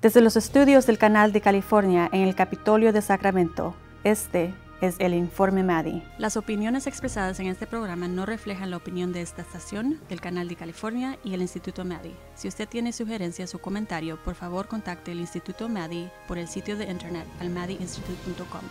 Desde los estudios del Canal de California en el Capitolio de Sacramento, este es el informe MADI. Las opiniones expresadas en este programa no reflejan la opinión de esta estación, del Canal de California y el Instituto MADI. Si usted tiene sugerencias o comentario, por favor contacte el Instituto MADI por el sitio de internet almadiinstitute.com.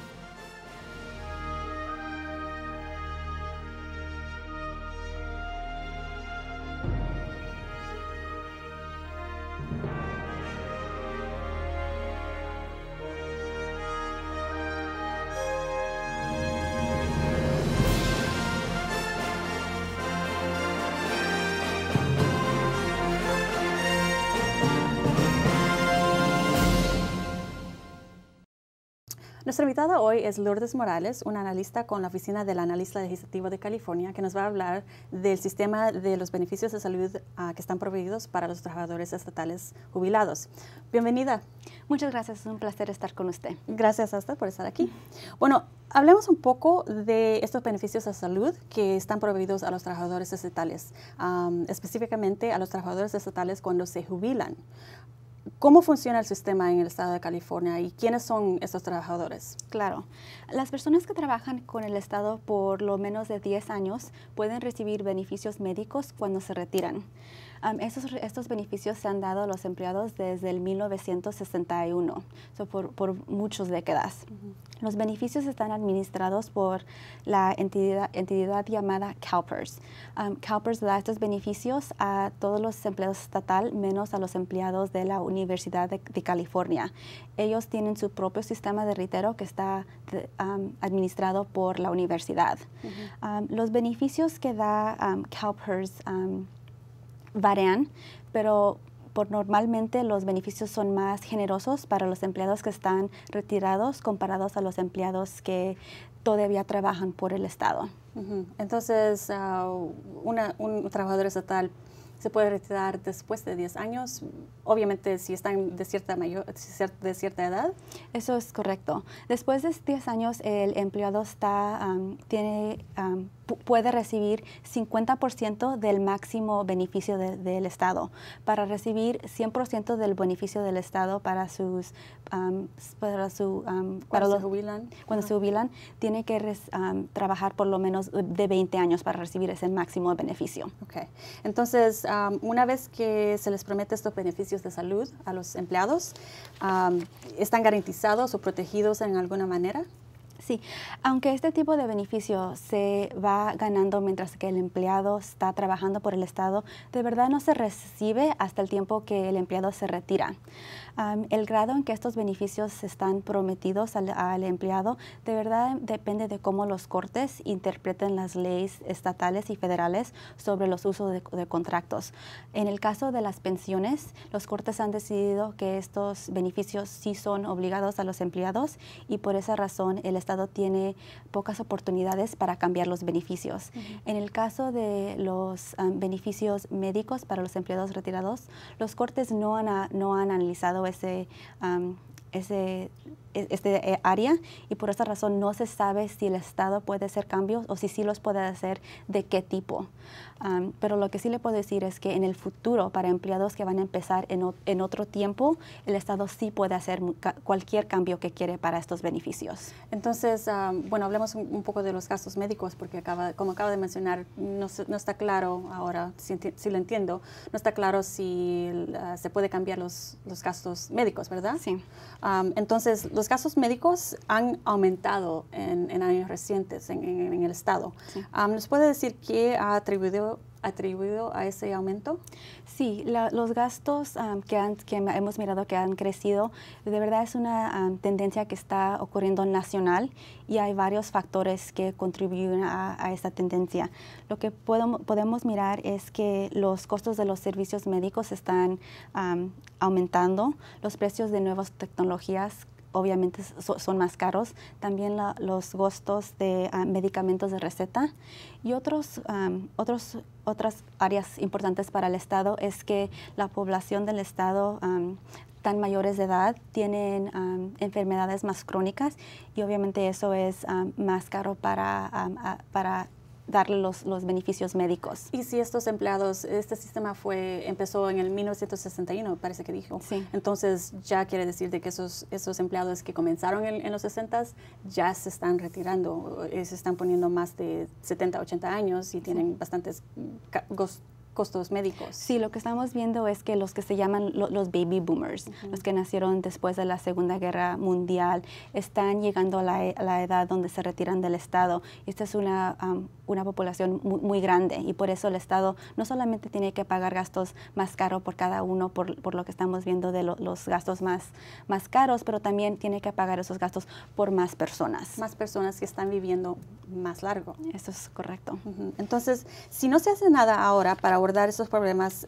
Nuestra invitada hoy es Lourdes Morales, una analista con la Oficina del Analista Legislativo de California, que nos va a hablar del sistema de los beneficios de salud ah, que están proveídos para los trabajadores estatales jubilados. Bienvenida. Muchas gracias, es un placer estar con usted. Gracias, Asta, por estar aquí. Bueno, hablemos un poco de estos beneficios de salud que están proveídos a los trabajadores estatales, específicamente a los trabajadores estatales cuando se jubilan. ¿Cómo funciona el sistema en el estado de California y quiénes son estos trabajadores? Claro, las personas que trabajan con el estado por lo menos de 10 años pueden recibir beneficios médicos cuando se retiran estos, estos, beneficios se han dado a los empleados desde el 1961, por, por muchas décadas. Los beneficios están administrados por la entidad, entidad llamada CalPERS. CalPERS da estos beneficios a todos los empleados estatal, menos a los empleados de la Universidad de, California. Ellos tienen su propio sistema de retiro que está administrado por la universidad. los beneficios que da CalPERS varían, pero por normalmente los beneficios son más generosos para los empleados que están retirados comparados a los empleados que todavía trabajan por el Estado. Entonces, ah, un trabajador estatal se puede retirar después de 10 años, obviamente si están de cierta, mayor, de cierta edad. Eso es correcto. Después de 10 años, el empleado está, tiene puede recibir 50% del máximo beneficio del Estado. Para recibir 100% del beneficio del Estado para sus... para su, cuando se jubilan. Cuando se jubilan, tiene que trabajar por lo menos de 20 años para recibir ese máximo beneficio. Entonces, una vez que se les promete estos beneficios de salud a los empleados, ¿están garantizados o protegidos en alguna manera? Sí, aunque este tipo de beneficio se va ganando mientras que el empleado está trabajando por el Estado, de verdad no se recibe hasta el tiempo que el empleado se retira el grado en que estos beneficios están prometidos al, empleado de verdad depende de cómo los cortes interpreten las leyes estatales y federales sobre los usos de, contratos. En el caso de las pensiones, los cortes han decidido que estos beneficios sí son obligados a los empleados y por esa razón el Estado tiene pocas oportunidades para cambiar los beneficios. En el caso de los beneficios médicos para los empleados retirados, los cortes no han, no han analizado ese, um, ese e, este eh, área y por esta razón no se sabe si el Estado puede hacer cambios o si sí los puede hacer de qué tipo. pero lo que sí le puedo decir es que en el futuro, para empleados que van a empezar en, en otro tiempo, el Estado sí puede hacer cualquier cambio que quiere para estos beneficios. Entonces, bueno, hablemos un, poco de los gastos médicos, porque acaba, como acaba de mencionar, no, no está claro ahora, si, lo entiendo, no está claro si ah, se puede cambiar los, los gastos médicos, ¿verdad? Sí. entonces, los los casos médicos han aumentado en, años recientes en, el Estado. ¿Nos puede decir qué ha atribuido atribuido a ese aumento? Sí, los gastos que, que, hemos mirado que han crecido, de verdad es una tendencia que está ocurriendo nacional y hay varios factores que contribuyen a, esa esta tendencia. Lo que podemos, mirar es que los costos de los servicios médicos están aumentando, los precios de nuevas tecnologías obviamente son más caros. También los costos de ah, medicamentos de receta. Y otros, otros, otras áreas importantes para el Estado es que la población del Estado tan mayores de edad tienen enfermedades más crónicas y obviamente eso es más caro para, para darle los, los, beneficios médicos. Y si estos empleados, este sistema fue empezó en el 1961, parece que dijo. Entonces ya quiere decir de que esos, esos empleados que comenzaron en, los 60 s ya se están retirando, eh, se están poniendo más de 70, 80 años y tienen bastantes costos médicos. Sí, lo que estamos viendo es que los que se llaman los baby boomers, los que nacieron después de la Segunda Guerra Mundial, están llegando a la, edad donde se retiran del Estado. Esta es una, una población muy, grande y por eso el Estado no solamente tiene que pagar gastos más caros por cada uno, por, por, lo que estamos viendo de los gastos más, más caros, pero también tiene que pagar esos gastos por más personas. Más personas que están viviendo más largo. Eso es correcto. Entonces, si no se hace nada ahora para abordar esos problemas,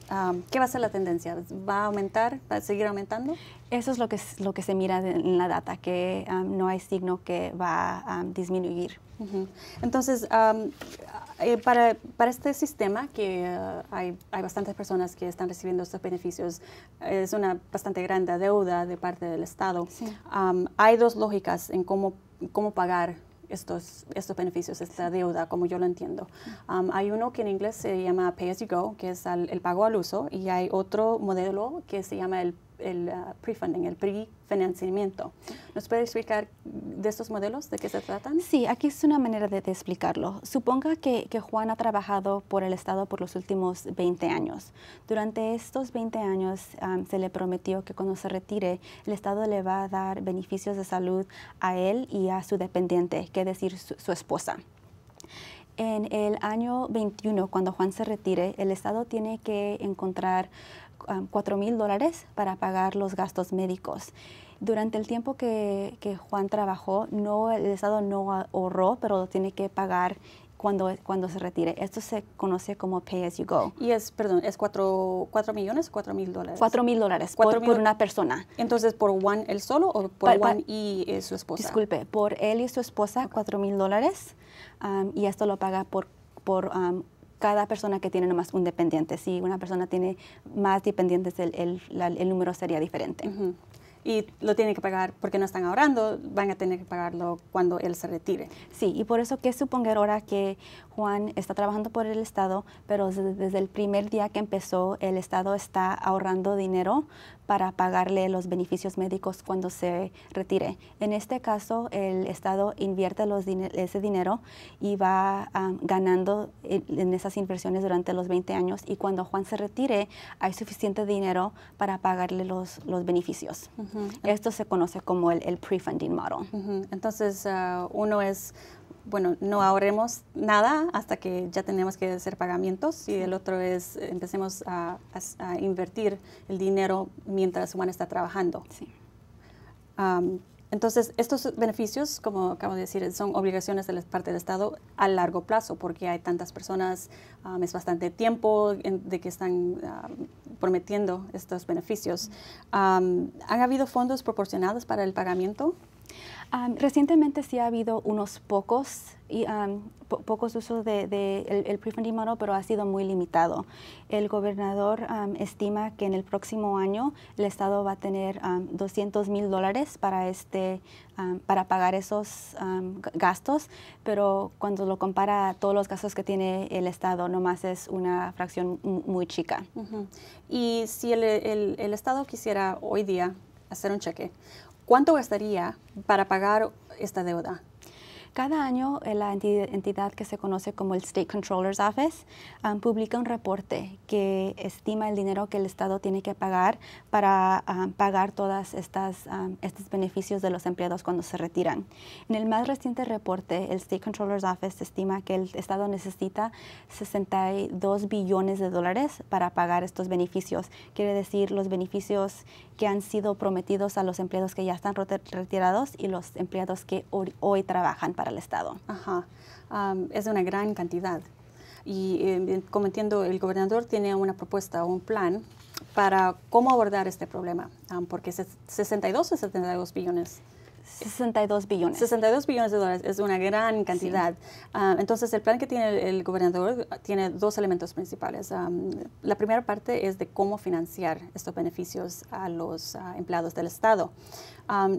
¿qué va a ser la tendencia? ¿Va a aumentar? ¿Va a seguir aumentando? Eso es lo que, es, lo que se mira en la data, que no hay signo que va a disminuir. Entonces, eh, para, este sistema, que ah, hay, hay, bastantes personas que están recibiendo estos beneficios, es una bastante grande deuda de parte del Estado. hay dos lógicas en cómo, cómo pagar estos, estos beneficios, esta deuda, como yo lo entiendo. Um, hay uno que en inglés se llama Pay as you go, que es el pago al uso, y hay otro modelo que se llama el el pre ah, prefunding, el prefinanciamiento. ¿Nos puede explicar de estos modelos, de qué se tratan? Sí, aquí es una manera de, explicarlo. Suponga que, Juan ha trabajado por el Estado por los últimos 20 años. Durante estos 20 años se le prometió que cuando se retire, el Estado le va a dar beneficios de salud a él y a su dependiente, que es decir, su esposa en el año 21, cuando Juan se retire, el Estado tiene que encontrar 4 ah, mil dólares para pagar los gastos médicos. Durante el tiempo que, Juan trabajó, no, el Estado no ahorró, pero lo tiene que pagar cuando, cuando se retire. Esto se conoce como pay as you go. Y es, perdón, es 4 millones, 4 mil dólares. 4 mil dólares por, por, una persona. Entonces, ¿por Juan él solo o por Juan y eh, su esposa? Disculpe, por él y su esposa, 4 mil dólares. y esto lo paga por, por cada persona que tiene nomás un dependiente. Si una persona tiene más dependientes, el, número sería diferente. Y lo tiene que pagar porque no están ahorrando, van a tener que pagarlo cuando él se retire. Sí, y por eso que suponer ahora que Juan está trabajando por el Estado, pero desde el primer día que empezó, el Estado está ahorrando dinero para pagarle los beneficios médicos cuando se retire. En este caso, el Estado invierte ese dinero y va ah, ganando en, esas inversiones durante los 20 años y cuando Juan se retire hay suficiente dinero para pagarle los, beneficios. Esto se conoce como el, pre-funding model. Entonces, ah, uno es bueno, no ahorremos nada hasta que ya tenemos que hacer pagamientos y el otro es empecemos a, invertir el dinero mientras Juan está trabajando. Sí. entonces, estos beneficios, como acabo de decir, son obligaciones de la parte del Estado a largo plazo, porque hay tantas personas, es bastante tiempo de que están prometiendo estos beneficios. ¿Han habido fondos proporcionados para el pagamiento? recientemente sí ha habido unos pocos y, pocos usos del de, de el, model, pero ha sido muy limitado. El gobernador estima que en el próximo año el Estado va a tener 200 mil dólares para, este, para pagar esos gastos, pero cuando lo compara a todos los gastos que tiene el Estado, nomás es una fracción muy chica. Y si el Estado quisiera hoy día hacer un cheque, ¿Cuánto gastaría para pagar esta deuda? Cada año eh, la entidad que se conoce como el State Controller's Office publica un reporte que estima el dinero que el Estado tiene que pagar para pagar todos estos beneficios de los empleados cuando se retiran. En el más reciente reporte, el State Controller's Office estima que el Estado necesita 62 billones de dólares para pagar estos beneficios. Quiere decir los beneficios que han sido prometidos a los empleados que ya están retirados y los empleados que hoy trabajan para el Estado. Ajá. es una gran cantidad. Y eh, eh, como entiendo, el gobernador tiene una propuesta, un plan para cómo abordar este problema, porque 62 o 72 billones 62 billones. 62 billones de dólares es una gran cantidad. Ah, entonces, el plan que tiene el, gobernador ah, tiene dos elementos principales. Ah, la primera parte es de cómo financiar estos beneficios a los empleados del Estado.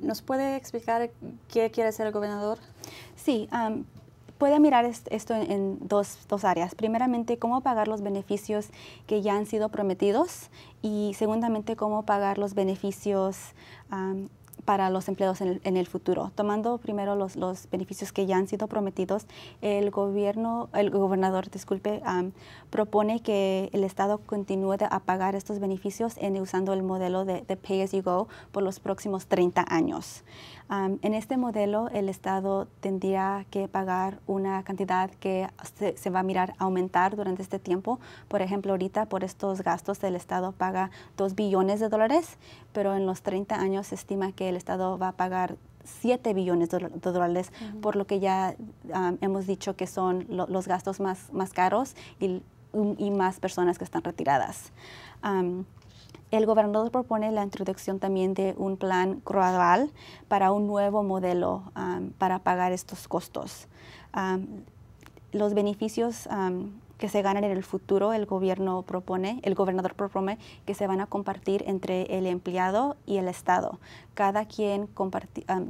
¿Nos puede explicar qué quiere hacer el gobernador? Sí. puede mirar esto en, dos, dos, áreas. Primeramente, cómo pagar los beneficios que ya han sido prometidos y segundamente, cómo pagar los beneficios para los empleados en el, futuro. Tomando primero los, los, beneficios que ya han sido prometidos, el gobierno, el gobernador, disculpe, propone que el Estado continúe a pagar estos beneficios en, usando el modelo de, de, Pay as you go por los próximos 30 años. en este modelo, el Estado tendría que pagar una cantidad que se, va a mirar aumentar durante este tiempo. Por ejemplo, ahorita por estos gastos el Estado paga 2 billones de dólares, pero en los 30 años se estima que el Estado va a pagar 7 billones de, dólares, por lo que ya ah, hemos dicho que son los gastos más, más caros y, más personas que están retiradas. el gobernador propone la introducción también de un plan gradual para un nuevo modelo para pagar estos costos. los beneficios que se ganan en el futuro, el gobierno propone, el gobernador propone que se van a compartir entre el empleado y el Estado, cada quien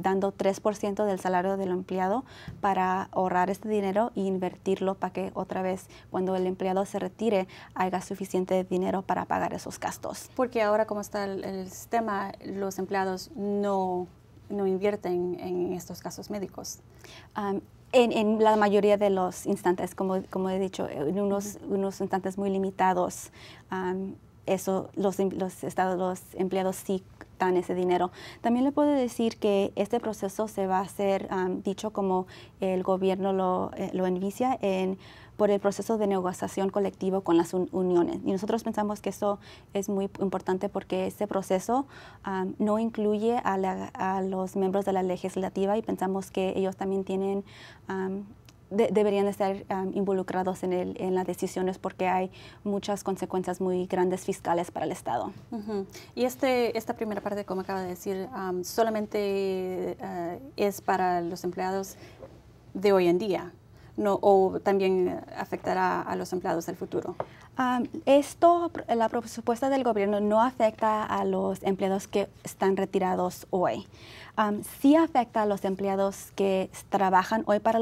dando 3% del salario del empleado para ahorrar este dinero e invertirlo para que otra vez cuando el empleado se retire haya suficiente dinero para pagar esos gastos. Porque ahora como está el, sistema, los empleados no no invierten en estos casos médicos? En, la mayoría de los instantes, como, como he dicho, en unos, unos instantes muy limitados, eso los, los, estados, los empleados sí ese dinero. También le puedo decir que este proceso se va a hacer dicho como el gobierno lo, eh, lo envicia en por el proceso de negociación colectivo con las uniones. Y nosotros pensamos que eso es muy importante porque este proceso no incluye a, los miembros de la legislativa y pensamos que ellos también tienen deberían estar involucrados en, el, en, las decisiones porque hay muchas consecuencias muy grandes fiscales para el Estado. Y este, esta primera parte, como acaba de decir, solamente eh, es para los empleados de hoy en día, o también eh, afectará a los empleados del futuro? esto, la propuesta del gobierno no afecta a los empleados que están retirados hoy. sí afecta a los empleados que trabajan hoy para,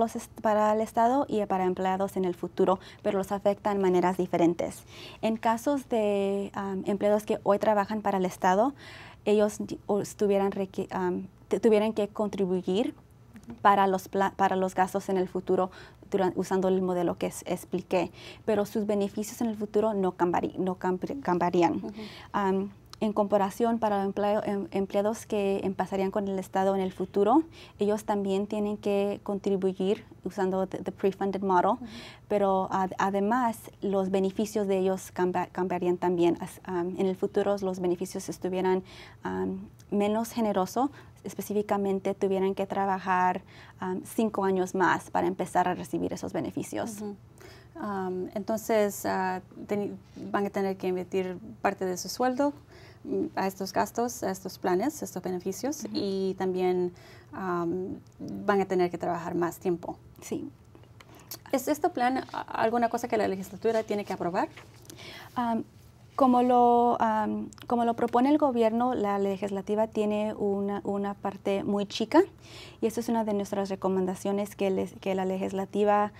el Estado y para empleados en el futuro, pero los afecta en maneras diferentes. En casos de empleados que hoy trabajan para el Estado, ellos estuvieran, tuvieran que contribuir para los, para los gastos en el futuro usando el modelo que expliqué, pero sus beneficios en el futuro no, cambiarían. No cambiarían en comparación para empleo, em, empleados que empezarían con el Estado en el futuro, ellos también tienen que contribuir usando the, prefunded pre-funded model, pero además los beneficios de ellos cambiarían también. en el futuro los beneficios estuvieran menos generosos, específicamente tuvieran que trabajar cinco años más para empezar a recibir esos beneficios. entonces, ah, van a tener que invertir parte de su sueldo a estos gastos, a estos planes, a estos beneficios y también van a tener que trabajar más tiempo. Sí. ¿Es este plan alguna cosa que la legislatura tiene que aprobar? como lo, como lo propone el gobierno, la legislativa tiene una, parte muy chica y esta es una de nuestras recomendaciones que, que la legislativa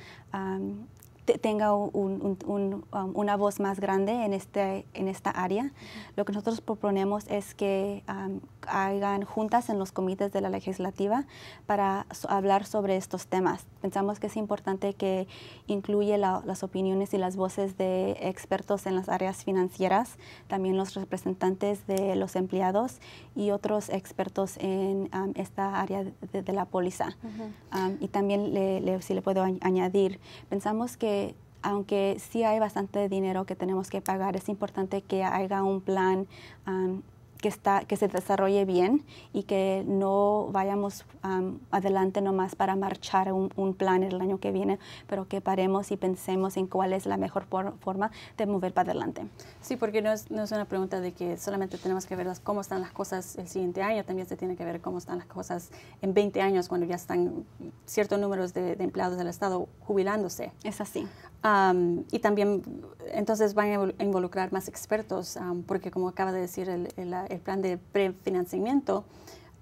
tenga um, una voz más grande en, este, en esta área. Lo que nosotros proponemos es que um, hagan juntas en los comités de la legislativa para hablar sobre estos temas. Pensamos que es importante que incluye las opiniones y las voces de expertos en las áreas financieras, también los representantes de los empleados y otros expertos en um, esta área de, la póliza. y también, si le puedo añadir, pensamos que aunque sí hay bastante dinero que tenemos que pagar, es importante que haya un plan um, que, está, que se desarrolle bien y que no vayamos adelante nomás para marchar un, plan el año que viene, pero que paremos y pensemos en cuál es la mejor forma de mover para adelante. Sí, porque no es, una pregunta de que solamente tenemos que ver cómo están las cosas el siguiente año, también se tiene que ver cómo están las cosas en 20 años cuando ya están ciertos números de empleados del Estado jubilándose. Es así y también entonces van a involucrar más expertos, porque como acaba de decir el, plan de prefinanciamiento,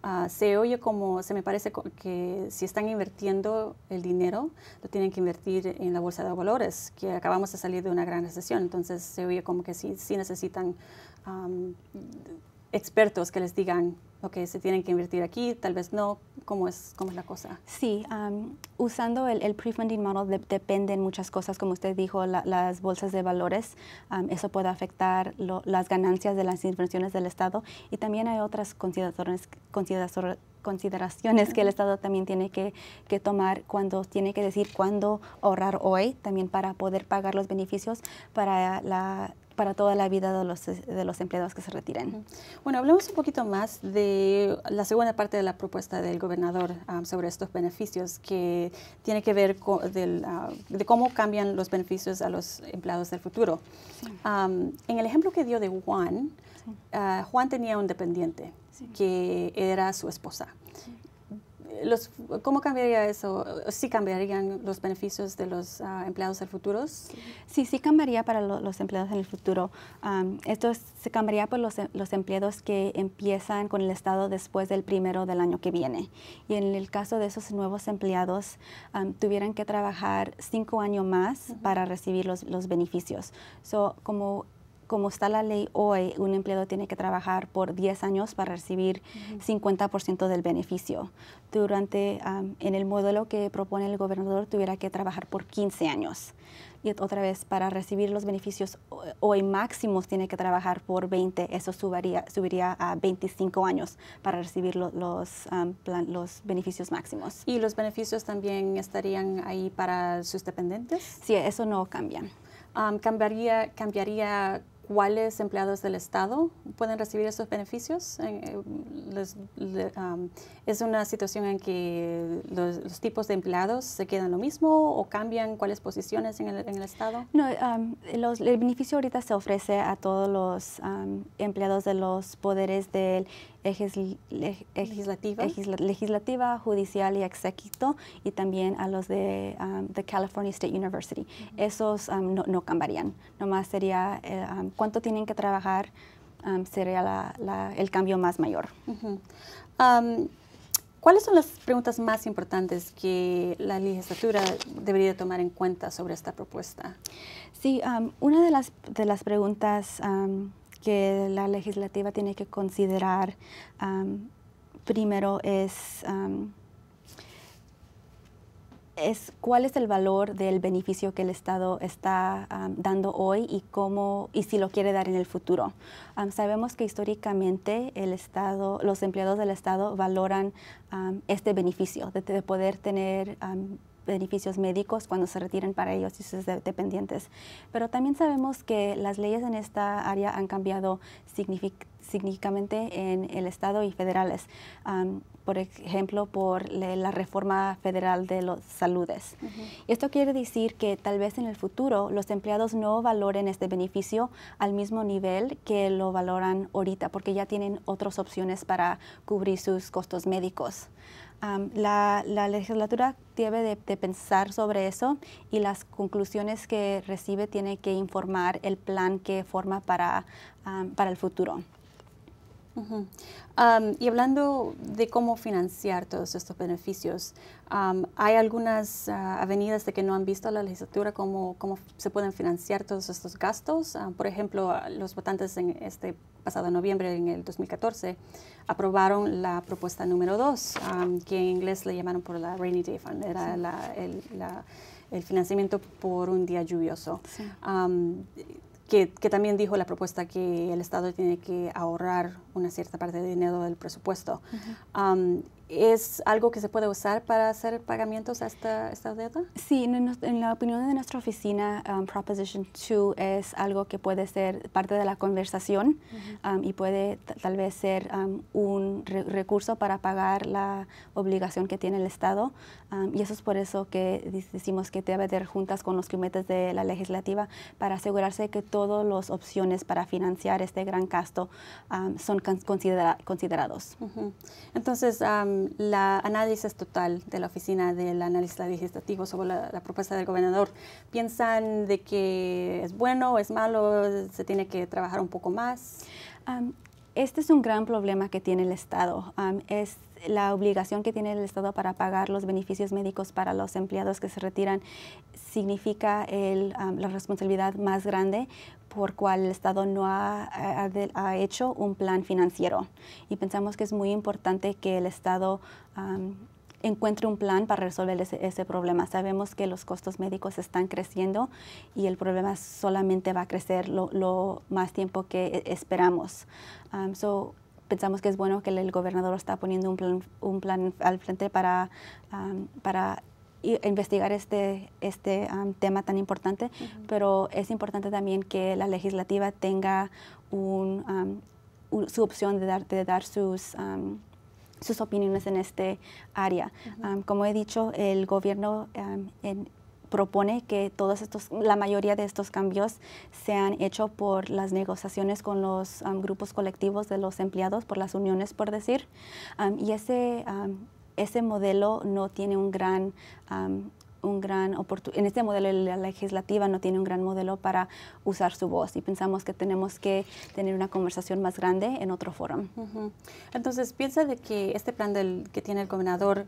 ah, se oye como, se me parece que si están invirtiendo el dinero, lo tienen que invertir en la bolsa de valores, que acabamos de salir de una gran recesión, entonces se oye como que sí, sí necesitan expertos que les digan que se tienen que invertir aquí, tal vez no, ¿cómo es, cómo es la cosa? Sí, usando el, el pre-funding model dependen muchas cosas, como usted dijo, las bolsas de valores, eso puede afectar las ganancias de las inversiones del Estado y también hay otras consideraciones, consideraciones consideraciones que el Estado también tiene que, que, tomar cuando tiene que decir cuándo ahorrar hoy, también para poder pagar los beneficios para la, para toda la vida de los, empleados que se retiren. Bueno, hablemos un poquito más de la segunda parte de la propuesta del gobernador um, sobre estos beneficios que tiene que ver con, uh, de cómo cambian los beneficios a los empleados del futuro. Um, en el ejemplo que dio de Juan, uh, Juan tenía un dependiente que era su esposa los, ¿Cómo cambiaría eso? ¿Sí cambiarían los beneficios de los ah, empleados del futuro? Sí, sí cambiaría para los empleados en el futuro. esto se cambiaría por los, empleados que empiezan con el Estado después del primero del año que viene. Y en el caso de esos nuevos empleados, tuvieran que trabajar cinco años más para recibir los, beneficios. So, como como está la ley hoy, un empleado tiene que trabajar por 10 años para recibir 50% del beneficio. Durante, en el modelo que propone el gobernador, tuviera que trabajar por 15 años. Y otra vez, para recibir los beneficios hoy máximos, tiene que trabajar por 20. Eso subiría, subiría a 25 años para recibir los, los beneficios máximos. ¿Y los beneficios también estarían ahí para sus dependientes? Sí, eso no cambia. cambiaría, cambiaría cuáles empleados del Estado pueden recibir esos beneficios. Eh, eh, es una situación en que los, tipos de empleados se quedan lo mismo o cambian cuáles posiciones en el, Estado. No, el beneficio ahorita se ofrece a todos los empleados de los poderes del ejes, legislativa. judicial y exéquito, y también a los de um, the California State University. Esos um, no, cambiarían, nomás sería eh, um, cuánto tienen que trabajar sería el cambio más mayor. ¿Cuáles son las preguntas más importantes que la legislatura debería tomar en cuenta sobre esta propuesta? Sí, una de las, de las preguntas que la legislativa tiene que considerar primero es, es cuál es el valor del beneficio que el Estado está dando hoy y cómo y si lo quiere dar en el futuro. sabemos que históricamente el Estado, los empleados del Estado valoran este beneficio de, de poder tener beneficios médicos cuando se retiren para ellos y sus dependientes. Pero también sabemos que las leyes en esta área han cambiado significativamente en el Estado y federales. por ejemplo, por la reforma federal de los saludes. Esto quiere decir que tal vez en el futuro los empleados no valoren este beneficio al mismo nivel que lo valoran ahorita, porque ya tienen otras opciones para cubrir sus costos médicos la, legislatura debe de, pensar sobre eso y las conclusiones que recibe tiene que informar el plan que forma para, para el futuro. y hablando de cómo financiar todos estos beneficios, hay algunas ah, avenidas de que no han visto la legislatura cómo, cómo se pueden financiar todos estos gastos. Ah, por ejemplo, ah, los votantes en este pasado noviembre en el 2014, aprobaron la propuesta número 2, que en inglés le llamaron por la Rainy Day Fund, era el, financiamiento por un día lluvioso. que, también dijo la propuesta que el Estado tiene que ahorrar una cierta parte de dinero del presupuesto. ¿Es algo que se puede usar para hacer pagamientos a esta, deuda? Sí, en, la opinión de nuestra oficina, um, Proposition 2 es algo que puede ser parte de la conversación um, y puede tal vez ser um, un recurso para pagar la obligación que tiene el Estado y eso es por eso que decimos que debe haber juntas con los comités de la legislativa para asegurarse que todas las opciones para financiar este gran gasto son considerados. Entonces, la análisis total de la Oficina del análisis Legislativo sobre la, propuesta del gobernador, ¿piensan de que es bueno, es malo, se tiene que trabajar un poco más? este es un gran problema que tiene el Estado. es la obligación que tiene el Estado para pagar los beneficios médicos para los empleados que se retiran significa la responsabilidad más grande por cual el Estado no ha, ha, hecho un plan financiero. Y pensamos que es muy importante que el Estado encuentre un plan para resolver ese, problema. Sabemos que los costos médicos están creciendo y el problema solamente va a crecer lo, más tiempo que e, esperamos. Um, pensamos que es bueno que el gobernador está poniendo un plan, al frente para, um, para investigar este, este um, tema tan importante, pero es importante también que la legislativa tenga um, su opción de dar, de dar sus sus opiniones en este área. como he dicho, el gobierno propone que todos estos, la mayoría de estos cambios sean hechos por las negociaciones con los grupos colectivos de los empleados, por las uniones, por decir, y ese ese modelo no tiene un gran un gran en este modelo la legislativa no tiene un gran modelo para usar su voz y pensamos que tenemos que tener una conversación más grande en otro foro. Entonces, piensa de que este plan del, que tiene el gobernador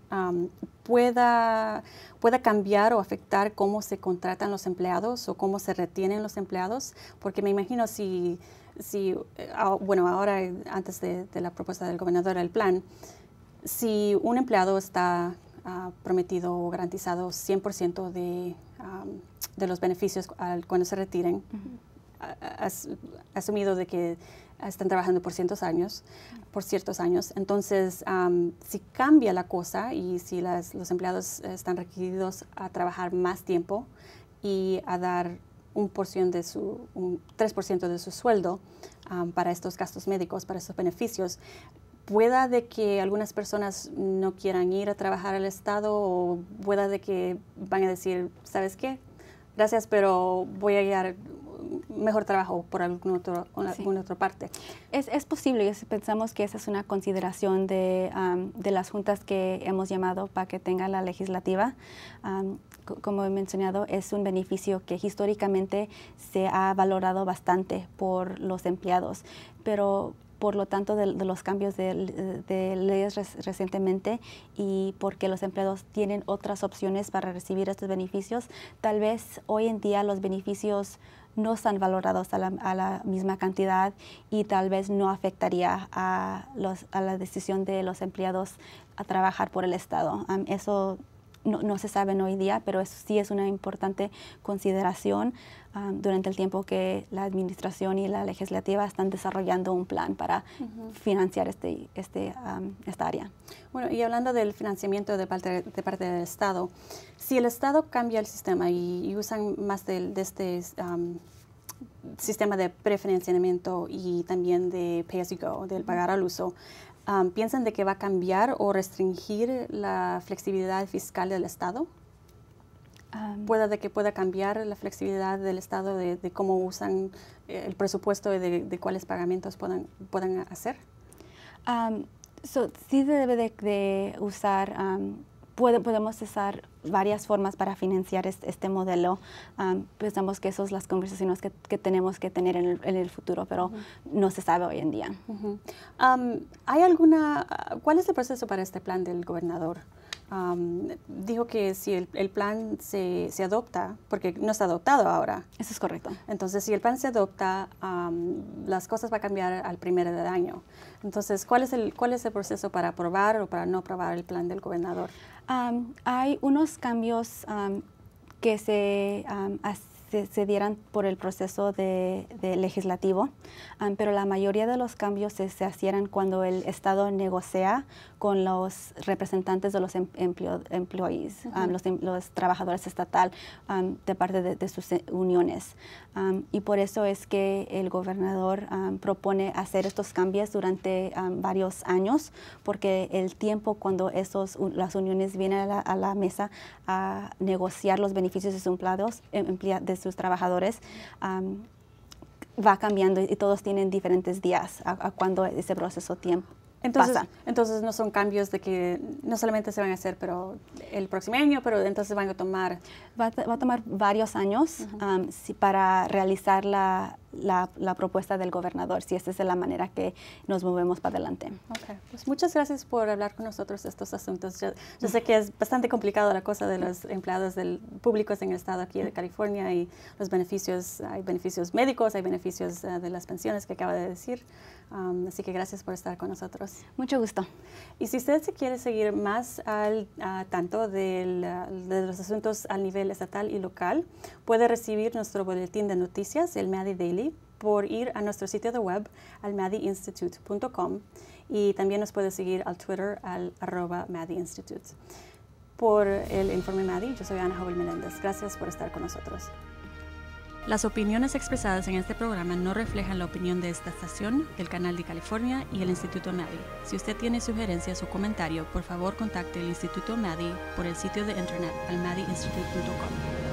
pueda, pueda cambiar o afectar cómo se contratan los empleados o cómo se retienen los empleados, porque me imagino si, si eh, bueno, ahora eh, antes de, de la propuesta del gobernador, el plan, si un empleado está prometido o garantizado 100% de, de, los beneficios cuando se retiren. asumido de que están trabajando por ciertos años, por ciertos años. Entonces, si cambia la cosa y si los empleados están requeridos a trabajar más tiempo y a dar un porción de su, un 3% de su sueldo para estos gastos médicos, para estos beneficios, pueda de que algunas personas no quieran ir a trabajar al Estado o pueda de que van a decir, ¿sabes qué? Gracias, pero voy a llegar mejor trabajo por algún alguna otra parte. Es, es posible, pensamos que esa es una consideración de, de las juntas que hemos llamado para que tenga la legislativa. como he mencionado, es un beneficio que históricamente se ha valorado bastante por los empleados, pero por lo tanto de, los cambios de, leyes recientemente y porque los empleados tienen otras opciones para recibir estos beneficios, tal vez hoy en día los beneficios no están valorados a la, misma cantidad y tal vez no afectaría a, la decisión de los empleados a trabajar por el Estado no, se saben hoy día, pero eso sí es una importante consideración ah, durante el tiempo que la administración y la legislativa están desarrollando un plan para financiar este, este, esta área. Bueno, y hablando del financiamiento de parte, de parte del Estado, si el Estado cambia el sistema y, usan más de, este sistema de prefinanciamiento y también de pay as you go, del pagar al uso, piensan de que va a cambiar o restringir la flexibilidad fiscal del Estado? ¿Puede pueda de que pueda cambiar la flexibilidad del Estado de, cómo usan eh, el presupuesto y de, cuáles pagamentos puedan, puedan hacer? so, sí debe de, usar, puede, podemos usar varias formas para financiar este, modelo. Ah, pensamos que esas son las conversaciones que, tenemos que tener en el, futuro, pero no se sabe hoy en día. ¿Hay alguna, ah, cuál es el proceso para este plan del gobernador? dijo que si el, plan se, se, adopta, porque no está adoptado ahora. Eso es correcto. Entonces, si el plan se adopta, las cosas van a cambiar al primero de año. Entonces, ¿cuál es el, cuál es el proceso para aprobar o para no aprobar el plan del gobernador? hay unos cambios que se, hacen se, dieran por el proceso de, legislativo, pero la mayoría de los cambios se, se hacían cuando el Estado negocia con los representantes de los em, empleados, los, em, los, trabajadores estatal de parte de, sus eh, uniones. y por eso es que el gobernador propone hacer estos cambios durante varios años, porque el tiempo cuando esos, las uniones vienen a la, mesa a negociar los beneficios de sus empleados em, sus trabajadores va cambiando y todos tienen diferentes días a, a cuando ese proceso tiempo. Entonces, entonces no son cambios de que no solamente se van a hacer pero el próximo año, pero entonces van a tomar... Va, a tomar varios años si, para realizar la, la, propuesta del gobernador, si esta es la manera que nos movemos para adelante. Pues muchas gracias por hablar con nosotros de estos asuntos. Yo, sé que es bastante complicado la cosa de los empleados del, públicos en el estado aquí de California y los beneficios, hay beneficios médicos, hay beneficios eh, de las pensiones que acaba de decir. Um, así que gracias por estar con nosotros. Mucho gusto. Y si usted se quiere seguir más al tanto de los asuntos a nivel estatal y local, puede recibir nuestro boletín de noticias, el MADI Daily por ir a nuestro sitio de web, almadiinstitute.com, y también nos puede seguir al Twitter, al arroba Por el informe Maddie, yo soy Ana Jovel Meléndez. Gracias por estar con nosotros. Las opiniones expresadas en este programa no reflejan la opinión de esta estación, el Canal de California y el Instituto MADI. Si usted tiene sugerencias o comentario, por favor contacte el Instituto MADI por el sitio de internet maddieinstitute.com.